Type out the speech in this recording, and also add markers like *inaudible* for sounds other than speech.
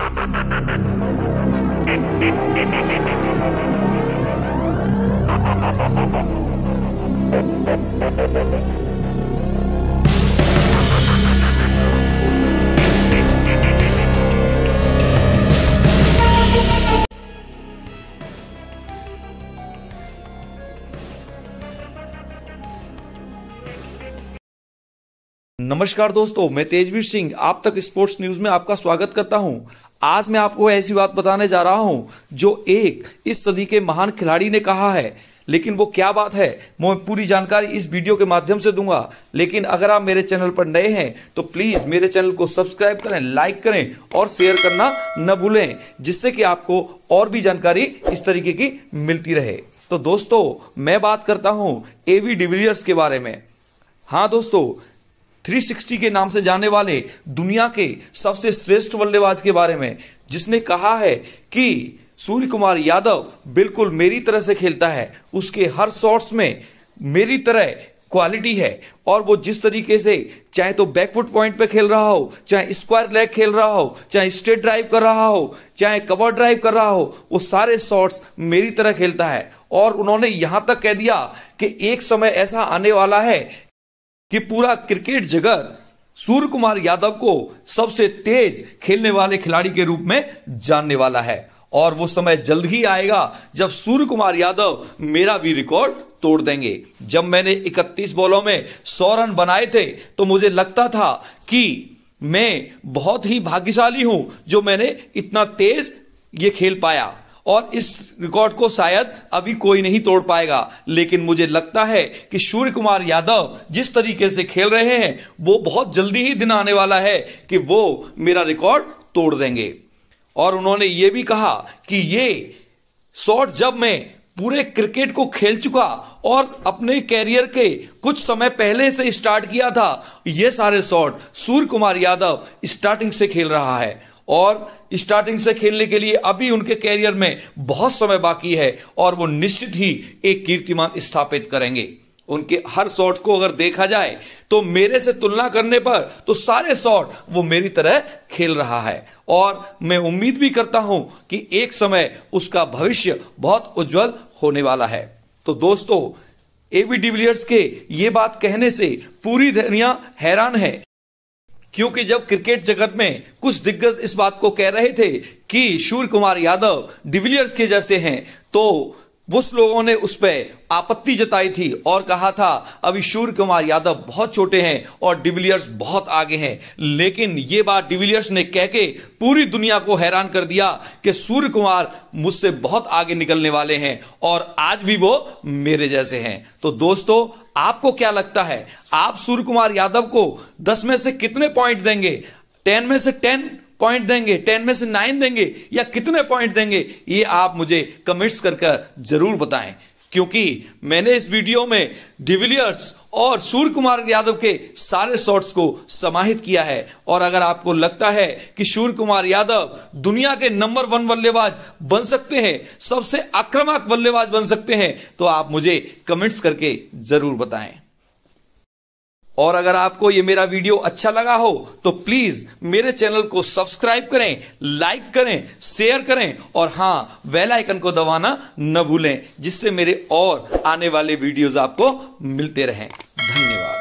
Thank *laughs* you. नमस्कार दोस्तों मैं तेजवीर सिंह आप तक स्पोर्ट्स न्यूज में आपका स्वागत करता हूं आज मैं आपको ऐसी बात बताने जा रहा हूं जो एक इस सदी के महान खिलाड़ी ने कहा है लेकिन वो क्या बात है मैं पूरी जानकारी इस वीडियो के माध्यम से दूंगा लेकिन अगर आप मेरे चैनल पर नए हैं तो प्लीज मेरे चैनल को सब्सक्राइब करें लाइक करें और शेयर करना न भूलें जिससे कि आपको और भी जानकारी इस तरीके की मिलती रहे तो दोस्तों मैं बात करता हूं एवी डिविलियर्स के बारे में हाँ दोस्तों 360 के नाम से जाने वाले दुनिया के सबसे श्रेष्ठ बल्लेबाज के बारे में जिसने कहा है कि सूर्य कुमार यादव बिल्कुल मेरी तरह से खेलता है उसके हर शॉट्स में मेरी तरह क्वालिटी है और वो जिस तरीके से चाहे तो बैकवुड पॉइंट पे खेल रहा हो चाहे स्क्वायर लेग खेल रहा हो चाहे स्ट्रेट ड्राइव कर रहा हो चाहे कवर ड्राइव कर रहा हो वो सारे शॉट्स मेरी तरह खेलता है और उन्होंने यहां तक कह दिया कि एक समय ऐसा आने वाला है कि पूरा क्रिकेट जगत सूर्य कुमार यादव को सबसे तेज खेलने वाले खिलाड़ी के रूप में जानने वाला है और वो समय जल्द ही आएगा जब सूर्य कुमार यादव मेरा भी रिकॉर्ड तोड़ देंगे जब मैंने 31 बॉलों में 100 रन बनाए थे तो मुझे लगता था कि मैं बहुत ही भाग्यशाली हूं जो मैंने इतना तेज ये खेल पाया और इस रिकॉर्ड को शायद अभी कोई नहीं तोड़ पाएगा लेकिन मुझे लगता है कि सूर्य कुमार यादव जिस तरीके से खेल रहे हैं वो बहुत जल्दी ही दिन आने वाला है कि वो मेरा रिकॉर्ड तोड़ देंगे और उन्होंने ये भी कहा कि ये शॉट जब मैं पूरे क्रिकेट को खेल चुका और अपने कैरियर के कुछ समय पहले से स्टार्ट किया था ये सारे शॉट सूर्य कुमार यादव स्टार्टिंग से खेल रहा है और स्टार्टिंग से खेलने के लिए अभी उनके कैरियर में बहुत समय बाकी है और वो निश्चित ही एक कीर्तिमान स्थापित करेंगे उनके हर शॉट को अगर देखा जाए तो मेरे से तुलना करने पर तो सारे शॉट वो मेरी तरह खेल रहा है और मैं उम्मीद भी करता हूं कि एक समय उसका भविष्य बहुत उज्जवल होने वाला है तो दोस्तों एबी डिविलियर्स के ये बात कहने से पूरी दुनिया हैरान है क्योंकि जब क्रिकेट जगत में कुछ दिग्गज इस बात को कह रहे थे कि सूर्य कुमार यादव डिविलियर्स के जैसे हैं तो उस लोगों ने उस पर आपत्ति जताई थी और कहा था अभी सूर्य कुमार यादव बहुत छोटे हैं और डिविलियर्स बहुत आगे हैं लेकिन ये बात डिविलियर्स ने कह के पूरी दुनिया को हैरान कर दिया कि सूर्य कुमार मुझसे बहुत आगे निकलने वाले हैं और आज भी वो मेरे जैसे हैं तो दोस्तों आपको क्या लगता है आप सूर्य कुमार यादव को दस में से कितने पॉइंट देंगे टेन में से टेन पॉइंट देंगे टेन में से नाइन देंगे या कितने पॉइंट देंगे ये आप मुझे कमेंट्स कर, जरूर बताएं क्योंकि मैंने इस वीडियो में डिविलियर्स और सूर्य कुमार यादव के सारे शॉट्स को समाहित किया है और अगर आपको लगता है कि सूर्य कुमार यादव दुनिया के नंबर वन बल्लेबाज बन सकते हैं सबसे आक्रामक बल्लेबाज बन सकते हैं तो आप मुझे कमेंट्स करके जरूर बताएं और अगर आपको ये मेरा वीडियो अच्छा लगा हो तो प्लीज मेरे चैनल को सब्सक्राइब करें लाइक करें शेयर करें और हां वेल आइकन को दबाना न भूलें जिससे मेरे और आने वाले वीडियोस आपको मिलते रहें धन्यवाद